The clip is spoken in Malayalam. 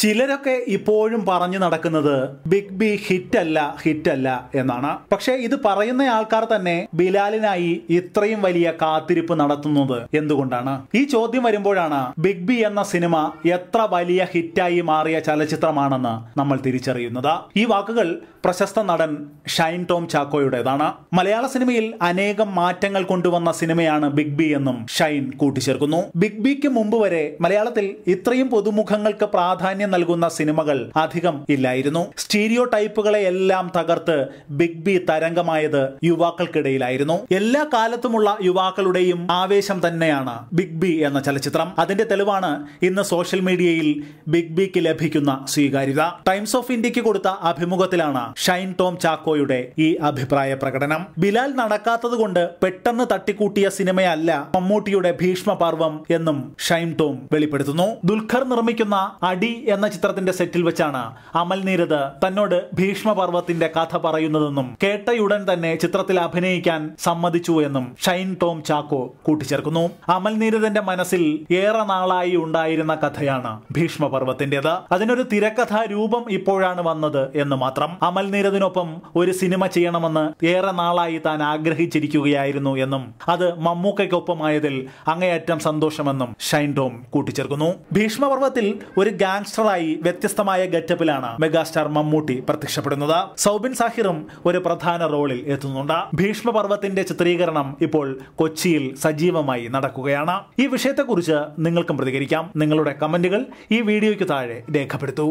ചിലരൊക്കെ ഇപ്പോഴും പറഞ്ഞു നടക്കുന്നത് ബിഗ് ബി ഹിറ്റല്ല ഹിറ്റല്ല എന്നാണ് പക്ഷേ ഇത് പറയുന്ന ആൾക്കാർ തന്നെ ബിലാലിനായി ഇത്രയും വലിയ കാത്തിരിപ്പ് നടത്തുന്നത് എന്തുകൊണ്ടാണ് ഈ ചോദ്യം വരുമ്പോഴാണ് ബിഗ് ബി എന്ന സിനിമ എത്ര വലിയ ഹിറ്റായി മാറിയ ചലച്ചിത്രമാണെന്ന് നമ്മൾ തിരിച്ചറിയുന്നത് ഈ വാക്കുകൾ പ്രശസ്ത നടൻ ഷൈൻ ടോം ചാക്കോയുടേതാണ് മലയാള സിനിമയിൽ അനേകം മാറ്റങ്ങൾ കൊണ്ടുവന്ന സിനിമയാണ് ബിഗ് ബി എന്നും ഷൈൻ കൂട്ടിച്ചേർക്കുന്നു ബിഗ് ബിക്ക് മുമ്പ് വരെ മലയാളത്തിൽ ഇത്രയും പൊതുമുഖങ്ങൾക്ക് പ്രാധാന്യം പ്രാധാന്യം നൽകുന്ന സിനിമകൾ അധികം ഇല്ലായിരുന്നു സ്റ്റീരിയോ ടൈപ്പുകളെ എല്ലാം തകർത്ത് ബിഗ് ബി തരംഗമായത് യുവാക്കൾക്കിടയിലായിരുന്നു എല്ലാ കാലത്തുമുള്ള യുവാക്കളുടെയും ആവേശം തന്നെയാണ് ബിഗ് ബി എന്ന ചലച്ചിത്രം അതിന്റെ തെളിവാണ് ഇന്ന് സോഷ്യൽ മീഡിയയിൽ ബിഗ് ബിക്ക് ലഭിക്കുന്ന സ്വീകാര്യത ടൈംസ് ഓഫ് ഇന്ത്യക്ക് കൊടുത്ത അഭിമുഖത്തിലാണ് ഷൈൻ ടോം ചാക്കോയുടെ ഈ അഭിപ്രായ പ്രകടനം ബിലാൽ നടക്കാത്തതുകൊണ്ട് പെട്ടെന്ന് തട്ടിക്കൂട്ടിയ സിനിമയല്ല മമ്മൂട്ടിയുടെ ഭീഷ്മ പർവം എന്നും ഷൈൻ ടോം വെളിപ്പെടുത്തുന്നു ദുൽഖർ നിർമ്മിക്കുന്ന അടി എന്ന ചിത്രത്തിന്റെ സെറ്റിൽ വെച്ചാണ് അമൽ നീരദ് തന്നോട് ഭീഷ്മപർവത്തിന്റെ കഥ പറയുന്നതെന്നും കേട്ടയുടൻ തന്നെ ചിത്രത്തിൽ അഭിനയിക്കാൻ സമ്മതിച്ചു എന്നും ഷൈൻ ടോം ചാക്കോ കൂട്ടിച്ചേർക്കുന്നു അമൽ നീരദന്റെ മനസ്സിൽ ഏറെ നാളായി ഉണ്ടായിരുന്ന കഥയാണ് ഭീഷ്മപർവത്തിന്റേത് അതിനൊരു തിരക്കഥാ രൂപം ഇപ്പോഴാണ് വന്നത് എന്ന് മാത്രം അമൽ നീരദിനൊപ്പം ഒരു സിനിമ ചെയ്യണമെന്ന് ഏറെ നാളായി താൻ ആഗ്രഹിച്ചിരിക്കുകയായിരുന്നു എന്നും അത് മമ്മൂക്കയ്ക്കൊപ്പമായതിൽ അങ്ങേയറ്റം സന്തോഷമെന്നും ഷൈൻ ടോം കൂട്ടിച്ചേർക്കുന്നു ഭീഷ്മപർവത്തിൽ ഒരു ഗാങ്സ്റ്റർ അടുത്തതായി വ്യത്യസ്തമായ ഗെറ്റപ്പിലാണ് മെഗാസ്റ്റാർ മമ്മൂട്ടി പ്രത്യക്ഷപ്പെടുന്നത് സൗബിൻ സാഹിറും ഒരു പ്രധാന റോളിൽ എത്തുന്നുണ്ട് ഭീഷ്മപർവത്തിന്റെ ചിത്രീകരണം ഇപ്പോൾ കൊച്ചിയിൽ സജീവമായി നടക്കുകയാണ് ഈ വിഷയത്തെക്കുറിച്ച് നിങ്ങൾക്കും പ്രതികരിക്കാം നിങ്ങളുടെ കമന്റുകൾ ഈ വീഡിയോയ്ക്ക് താഴെ രേഖപ്പെടുത്തൂ